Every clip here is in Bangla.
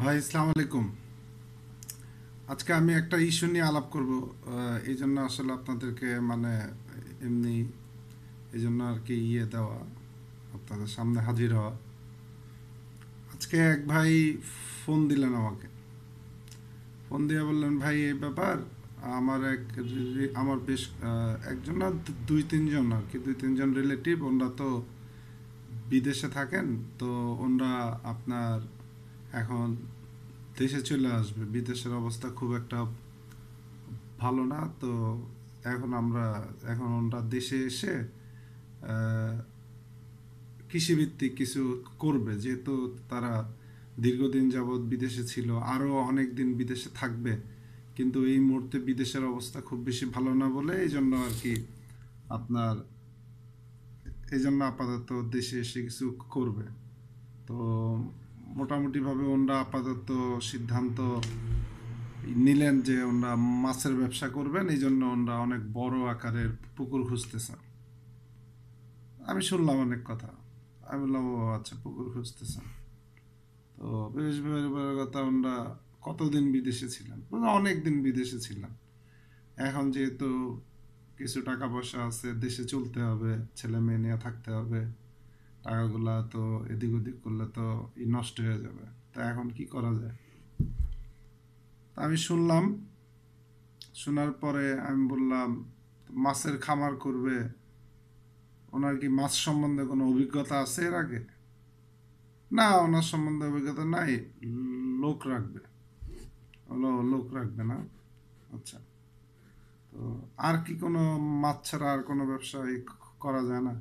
ভাই ইসলাম আলাইকুম আজকে আমি একটা ইস্যু নিয়ে আলাপ করব এই জন্য আসলে আপনাদেরকে মানে এমনি এই জন্য আর কি ইয়ে দেওয়া আপনাদের সামনে হাজির হওয়া আজকে এক ভাই ফোন দিলেন আমাকে ফোন দিয়ে বললেন ভাই এই ব্যাপার আমার এক আমার বেশ একজন না দুই তিনজন আর কি দুই তিনজন রিলেটিভ ওনরা তো বিদেশে থাকেন তো ওনরা আপনার এখন দেশে চলে আসবে বিদেশের অবস্থা খুব একটা ভালো না তো এখন আমরা এখন ওরা দেশে এসে কৃষিভিত্তিক কিছু করবে যেহেতু তারা দীর্ঘদিন যাবৎ বিদেশে ছিল আরও অনেক দিন বিদেশে থাকবে কিন্তু এই মুহূর্তে বিদেশের অবস্থা খুব বেশি ভালো না বলে এই জন্য আর কি আপনার এই জন্য আপাতত দেশে এসে কিছু করবে তো মোটামুটিভাবে ওনারা আপাতত সিদ্ধান্ত নিলেন যে ওনারা মাছের ব্যবসা করবেন এই জন্য ওনারা অনেক বড় আকারের পুকুর খুঁজতেছেন আমি শুনলাম অনেক কথা আমি বললাম ও আচ্ছা পুকুর খুঁজতেছেন তো বৃহস্পতিবার কথা ওনারা কতদিন বিদেশে ছিলেন মানে অনেক দিন বিদেশে ছিলেন এখন যেহেতু কিছু টাকা পয়সা আছে দেশে চলতে হবে ছেলে মেয়ে নিয়ে থাকতে হবে টাকাগুলো তো এদিক ওদিক করলে তো নষ্ট হয়ে যাবে তা এখন কি করা যায় তা আমি শুনলাম শোনার পরে আমি বললাম মাছের খামার করবে ওনার কি মাছ সম্বন্ধে কোনো অভিজ্ঞতা আছে এর আগে না ওনার সম্বন্ধে অভিজ্ঞতা নাই লোক রাখবে লোক রাখবে না আচ্ছা তো আর কি কোনো মাছ ছাড়া আর কোনো ব্যবসায় করা যায় না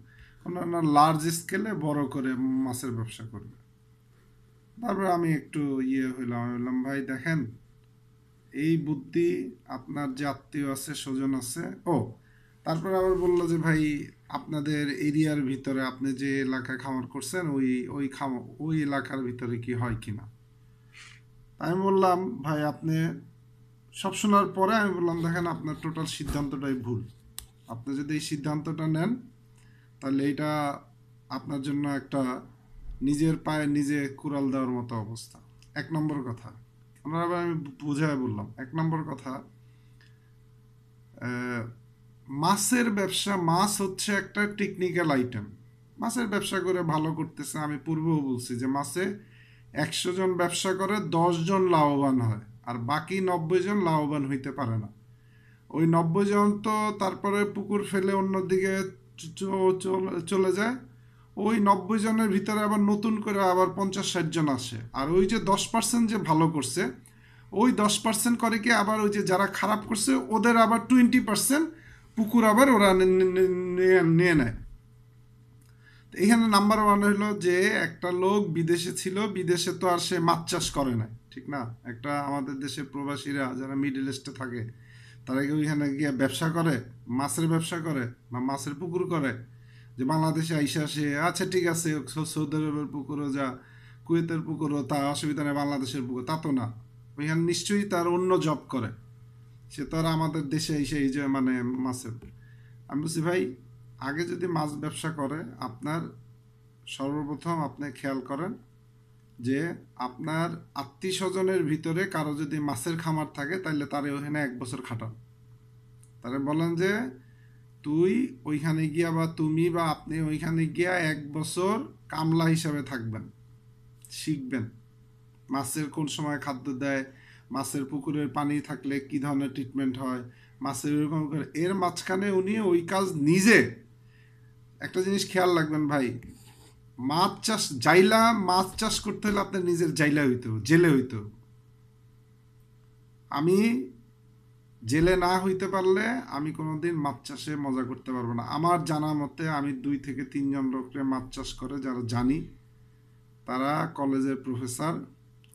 আপনারা লার্জ স্কেলে বড় করে মাছের ব্যবসা করবে তারপর আমি একটু ইয়ে হইলাম আমি বললাম ভাই দেখেন এই বুদ্ধি আপনার যে আত্মীয় আছে স্বজন আছে ও তারপর আবার বললো যে ভাই আপনাদের এরিয়ার ভিতরে আপনি যে এলাকায় খামার করছেন ওই ওই খামার ওই এলাকার ভিতরে কি হয় কি না আমি বললাম ভাই আপনি সব শোনার পরে আমি বললাম দেখেন আপনার টোটাল সিদ্ধান্তটাই ভুল আপনি যদি এই সিদ্ধান্তটা নেন তাহলে এটা আপনার জন্য একটা নিজের পায়ে নিজে কুড়াল দেওয়ার মতো অবস্থা এক নম্বর কথা আপনার আবার আমি বুঝায় বললাম এক নম্বর কথা মাছের ব্যবসা মাছ হচ্ছে একটা টেকনিক্যাল আইটেম মাছের ব্যবসা করে ভালো করতেছে আমি পূর্বেও বলছি যে মাছে একশো জন ব্যবসা করে জন লাভবান হয় আর বাকি নব্বই জন লাভবান হইতে পারে না ওই নব্বই জন তো তারপরে পুকুর ফেলে অন্যদিকে চলে যায় ওই নব্বই জনের ভিতরে আবার নতুন করে আবার পঞ্চাশ ষাট জন আসে আর ওই যে দশ পার্সেন্ট যে ভালো করছে ওই দশ পার্সেন্ট করে কি আবার ওই যে যারা খারাপ করছে ওদের আবার টোয়েন্টি পার্সেন্ট পুকুর আবার ওরা নিয়ে নেয় এখানে নাম্বার ওয়ান হলো যে একটা লোক বিদেশে ছিল বিদেশে তো আর সে মাছ চাষ করে না ঠিক না একটা আমাদের দেশে প্রবাসীরা যারা মিডল ইস্টে থাকে তারা কি ওইখানে গিয়ে ব্যবসা করে মাছের ব্যবসা করে বা মাছের পুকুর করে যে বাংলাদেশে আইসা আসে আচ্ছা ঠিক আছে সৌদি আরবের পুকুরও যা কুয়েতের পুকুরও তা অসুবিধা নেই বাংলাদেশের পুকুর তা তো না ওইখানে নিশ্চয়ই তার অন্য জব করে সে তো আর আমাদের দেশে এসে এই যে মানে মাছের আমি বলছি ভাই আগে যদি মাছ ব্যবসা করে আপনার সর্বপ্রথম আপনি খেয়াল করেন যে আপনার আত্মীয় স্বজনের ভিতরে কারো যদি মাছের খামার থাকে তাহলে তারে ওইখানে এক বছর খাটান তারে বলেন যে তুই ওইখানে গিয়া বা তুমি বা আপনি ওইখানে গিয়া এক বছর কামলা হিসাবে থাকবেন শিখবেন মাছের কোন সময় খাদ্য দেয় মাছের পুকুরের পানি থাকলে কি ধরনের ট্রিটমেন্ট হয় মাছের এরকম এর মাঝখানে উনি ওই কাজ নিজে একটা জিনিস খেয়াল রাখবেন ভাই মাছ চাষ জাইলা মাছ চাষ করতে হলে আপনার নিজের জাইলা হইতো জেলে হইতো আমি জেলে না হইতে পারলে আমি কোনোদিন মাছ চাষে মজা করতে পারবো না আমার জানা মতে আমি দুই থেকে তিনজন লোকরে মাছ চাষ করে যারা জানি তারা কলেজের প্রফেসর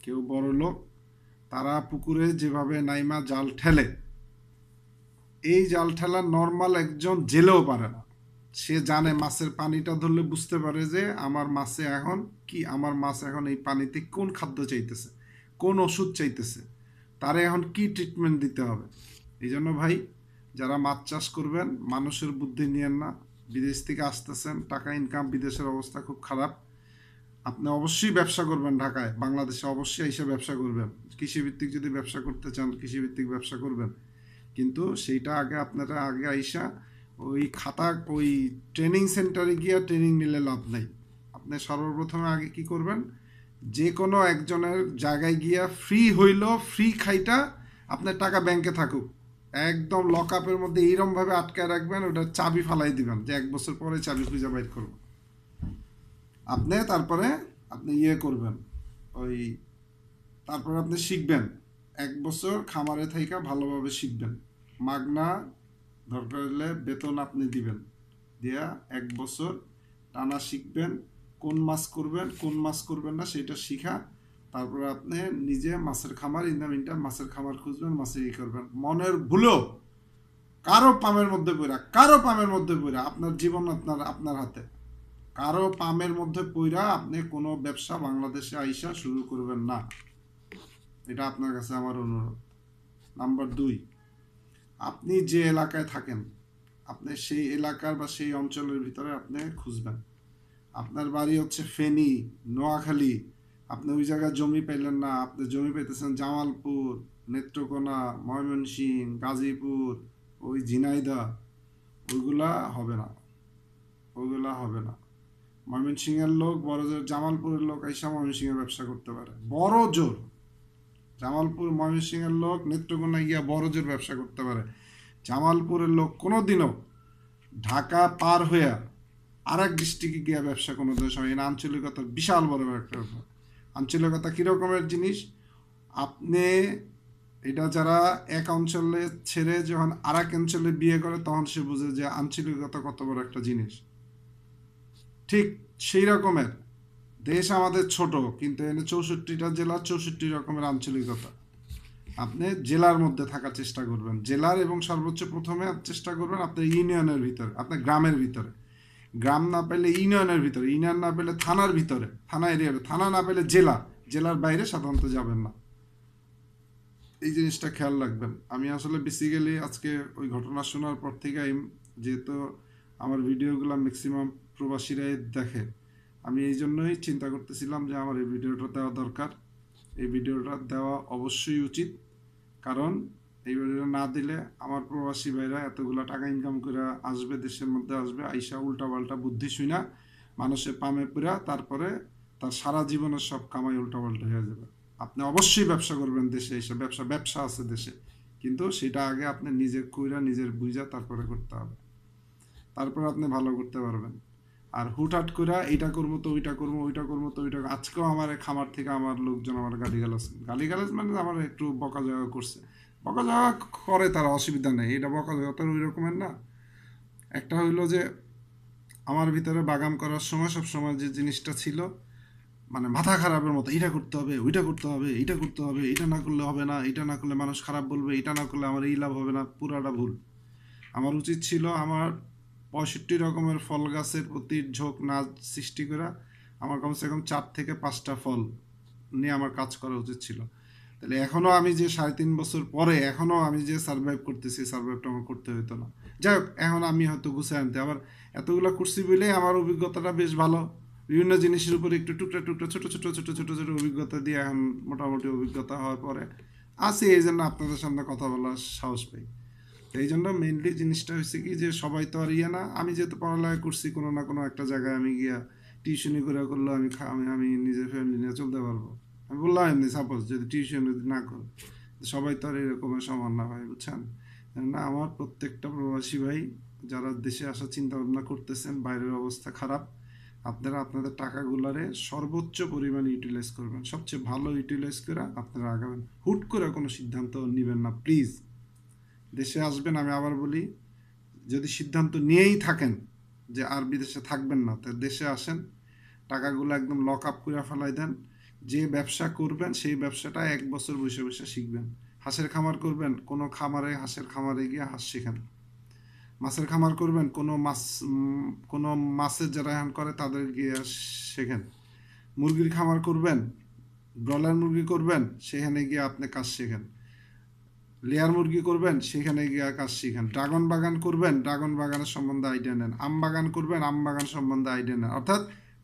কেউ বড় লোক তারা পুকুরে যেভাবে নাইমা জাল ঠেলে এই জাল ঠেলা নর্মাল একজন জেলেও পারে না সে জানে মাছের পানিটা ধরলে বুঝতে পারে যে আমার মাছে এখন কি আমার মাছ এখন এই পানিতে কোন খাদ্য চাইতেছে কোন ওষুধ চাইতেছে তারে এখন কি ট্রিটমেন্ট দিতে হবে এই জন্য ভাই যারা মাছ চাষ করবেন মানুষের বুদ্ধি নিয়েন না বিদেশ থেকে আসতেছেন টাকা ইনকাম বিদেশের অবস্থা খুব খারাপ আপনি অবশ্যই ব্যবসা করবেন ঢাকায় বাংলাদেশে অবশ্যই এসে ব্যবসা করবেন কৃষিভিত্তিক যদি ব্যবসা করতে চান কৃষিভিত্তিক ব্যবসা করবেন কিন্তু সেইটা আগে আপনারা আগে আইসা ওই খাতা ওই ট্রেনিং সেন্টারে গিয়ে ট্রেনিং নিলে লাভ নাই আপনি সর্বপ্রথমে আগে কি করবেন যে কোনো একজনের জায়গায় গিয়া ফ্রি হইল ফ্রি খাইটা আপনার টাকা ব্যাংকে থাকুক একদম লক আপের মধ্যে এইরমভাবে আটকায় রাখবেন ওটা চাবি ফালাই দিবেন যে এক বছর পরে চাবি খুঁজে বাইর করব আপনি তারপরে আপনি ইয়ে করবেন ওই তারপরে আপনি শিখবেন এক বছর খামারে থাইকা ভালোভাবে শিখবেন মাগনা দরকার হলে বেতন আপনি দিবেন দেয়া এক বছর টানা শিখবেন কোন মাছ করবেন কোন মাছ করবেন না সেটা শিখা তারপরে আপনি নিজে মাছের খামার ইন মাছের খামার খুঁজবেন মাছের ই করবেন মনের ভুলেও কারো পামের মধ্যে পইরা কারো পামের মধ্যে পইরা আপনার জীবন আপনার আপনার হাতে কারো পামের মধ্যে পইরা আপনি কোনো ব্যবসা বাংলাদেশে আইসা শুরু করবেন না এটা আপনার কাছে আমার অনুরোধ নাম্বার দুই আপনি যে এলাকায় থাকেন আপনি সেই এলাকার বা সেই অঞ্চলের ভিতরে আপনি খুঁজবেন আপনার বাড়ি হচ্ছে ফেনী নোয়াখালী আপনি ওই জায়গায় জমি পেলেন না আপনি জমি পেতেছেন জামালপুর নেত্রকোনা ময়মনসিং গাজীপুর ওই ঝিনাইদা ওইগুলা হবে না ওইগুলা হবে না ময়মনসিংহের লোক বড় জোর জামালপুরের লোক এইসব ময়মনসিংহের ব্যবসা করতে পারে বড় জোর জামালপুর ময়মনসিংহের লোক নেত্রকোনা গিয়া বরজের ব্যবসা করতে পারে জামালপুরের লোক কোনো দিনও ঢাকা পার হইয়া আর এক ডিস্ট্রিক্টে গিয়া ব্যবসা কোনো দেশ হয় না আঞ্চলিকতার বিশাল বড় একটা ব্যাপার আঞ্চলিকতা কীরকমের জিনিস আপনি এটা যারা এক অঞ্চলে ছেড়ে যখন আর এক অঞ্চলে বিয়ে করে তখন সে বুঝে যে আঞ্চলিকতা কত বড় একটা জিনিস ঠিক সেই রকমের দেশ আমাদের ছোট কিন্তু এনে চৌষট্টিটা জেলার চৌষট্টি রকমের আঞ্চলিকতা আপনি জেলার মধ্যে থাকার চেষ্টা করবেন জেলার এবং সর্বোচ্চ প্রথমে চেষ্টা করবেন আপনার ইউনিয়নের ভিতরে আপনার গ্রামের ভিতরে গ্রাম না পেলে ইউনিয়নের ভিতরে ইউনিয়ন না পেলে থানার ভিতরে থানা এরিয়ার থানা না পেলে জেলা জেলার বাইরে সাধারণত যাবেন না এই জিনিসটা খেয়াল রাখবেন আমি আসলে বেসিক্যালি আজকে ওই ঘটনা শোনার পর থেকে যেহেতু আমার ভিডিওগুলো ম্যাক্সিমাম প্রবাসীরাই দেখে আমি এই জন্যই চিন্তা করতেছিলাম যে আমার এই ভিডিওটা দেওয়া দরকার এই ভিডিওটা দেওয়া অবশ্যই উচিত কারণ এই ভিডিওটা না দিলে আমার প্রবাসী ভাইরা এতগুলো টাকা ইনকাম করে আসবে দেশের মধ্যে আসবে আইসা পাল্টা বুদ্ধি শুনা মানুষে পামে পুরা তারপরে তার সারা জীবনের সব কামাই পাল্টা হয়ে যাবে আপনি অবশ্যই ব্যবসা করবেন দেশে এইসব ব্যবসা ব্যবসা আছে দেশে কিন্তু সেটা আগে আপনি নিজে কইরা নিজের বুঝা তারপরে করতে হবে তারপরে আপনি ভালো করতে পারবেন আর হুটহাট করে এটা করবো তো ওইটা করবো ওইটা করবো তো ওইটা আজকেও আমার খামার থেকে আমার লোকজন আমার গালি গালি গালাজ মানে আমার একটু জায়গা করছে বকা জায়গা করে তারা অসুবিধা নেই এটা বকা জায়গা তার ওই রকমের না একটা হইলো যে আমার ভিতরে বাগান করার সময় সব সময় যে জিনিসটা ছিল মানে মাথা খারাপের মতো এটা করতে হবে ওইটা করতে হবে এটা করতে হবে এটা না করলে হবে না এটা না করলে মানুষ খারাপ বলবে এটা না করলে আমার এই লাভ হবে না পুরাটা ভুল আমার উচিত ছিল আমার পঁয়ষট্টি রকমের ফল গাছের প্রতি ঝোঁক না সৃষ্টি করা আমার কমসে কম চার থেকে পাঁচটা ফল নিয়ে আমার কাজ করা উচিত ছিল তাহলে এখনও আমি যে সাড়ে তিন বছর পরে এখনও আমি যে সার্ভাইভ করতেছি সার্ভাইভটা আমার করতে হতো না যাই হোক এখন আমি হয়তো গুছিয়ে আনতে আবার এতগুলো করছি বলেই আমার অভিজ্ঞতাটা বেশ ভালো বিভিন্ন জিনিসের উপর একটু টুকরা টুকরা ছোটো ছোটো ছোটো ছোটো ছোটো অভিজ্ঞতা দিয়ে এখন মোটামুটি অভিজ্ঞতা হওয়ার পরে আসি এই জন্য আপনাদের সামনে কথা বলার সাহস পাই এই জন্য মেনলি জিনিসটা হচ্ছে কি যে সবাই তো আর ইয়ে না আমি যেহেতু পড়ালেখা করছি কোনো না কোনো একটা জায়গায় আমি গিয়া টিউশনি করে করলে আমি আমি আমি নিজের ফ্যামিলি নিয়ে চলতে পারবো আমি বললাম এমনি সাপোজ যদি টিউশন যদি না করো সবাই তো আর এরকমের সমান না ভাই বুঝছেন না আমার প্রত্যেকটা প্রবাসী ভাই যারা দেশে আসার চিন্তা ভাবনা করতেছেন বাইরের অবস্থা খারাপ আপনারা আপনাদের টাকাগুলারে সর্বোচ্চ পরিমাণ ইউটিলাইজ করবেন সবচেয়ে ভালো ইউটিলাইজ করে আপনারা আগাবেন হুট করে কোনো সিদ্ধান্ত নেবেন না প্লিজ দেশে আসবেন আমি আবার বলি যদি সিদ্ধান্ত নিয়েই থাকেন যে আর বিদেশে থাকবেন না তা দেশে আসেন টাকাগুলো একদম লক আপ করে ফেলাই দেন যে ব্যবসা করবেন সেই ব্যবসাটা এক বছর বসে বসে শিখবেন হাঁসের খামার করবেন কোনো খামারে হাঁসের খামারে গিয়ে হাঁস শেখেন মাছের খামার করবেন কোনো মাছ কোনো মাছের যারা হ্যান করে তাদের গিয়ে শেখেন মুরগির খামার করবেন ব্রলার মুরগি করবেন সেখানে গিয়ে আপনি কাজ শেখেন লেয়ার মুরগি করবেন সেখানে গিয়ে কাজ শিখেন ড্রাগন বাগান করবেন ড্রাগন বাগানের সম্বন্ধে আইডিয়া নেন আম বাগান করবেন আম বাগান সম্বন্ধে আইডিয়া নেন অর্থাৎ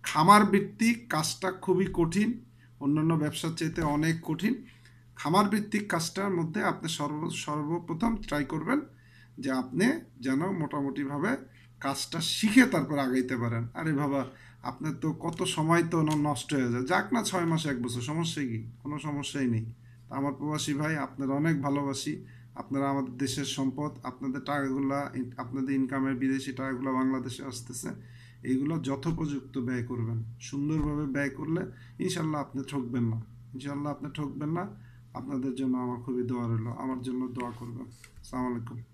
খামার ভিত্তিক কাজটা খুবই কঠিন অন্যান্য ব্যবসার চাইতে অনেক কঠিন খামার ভিত্তিক কাজটার মধ্যে আপনি সর্ব সর্বপ্রথম ট্রাই করবেন যে আপনি যেন মোটামুটিভাবে কাজটা শিখে তারপর আগাইতে পারেন আরে বাবা আপনার তো কত সময় তো নষ্ট হয়ে যায় যাক না ছয় মাস এক বছর সমস্যাই কি কোনো সমস্যাই নেই আমার প্রবাসী ভাই আপনারা অনেক ভালোবাসি আপনারা আমাদের দেশের সম্পদ আপনাদের টাকাগুলা আপনাদের ইনকামের বিদেশি টাকাগুলো বাংলাদেশে আসতেছে এইগুলো যথোপযুক্ত ব্যয় করবেন সুন্দরভাবে ব্যয় করলে ইনশাল্লাহ আপনি ঠকবেন না ইনশাল্লাহ আপনি ঠকবেন না আপনাদের জন্য আমার খুবই দোয়া রইল আমার জন্য দোয়া করবেন সালামালাইকুম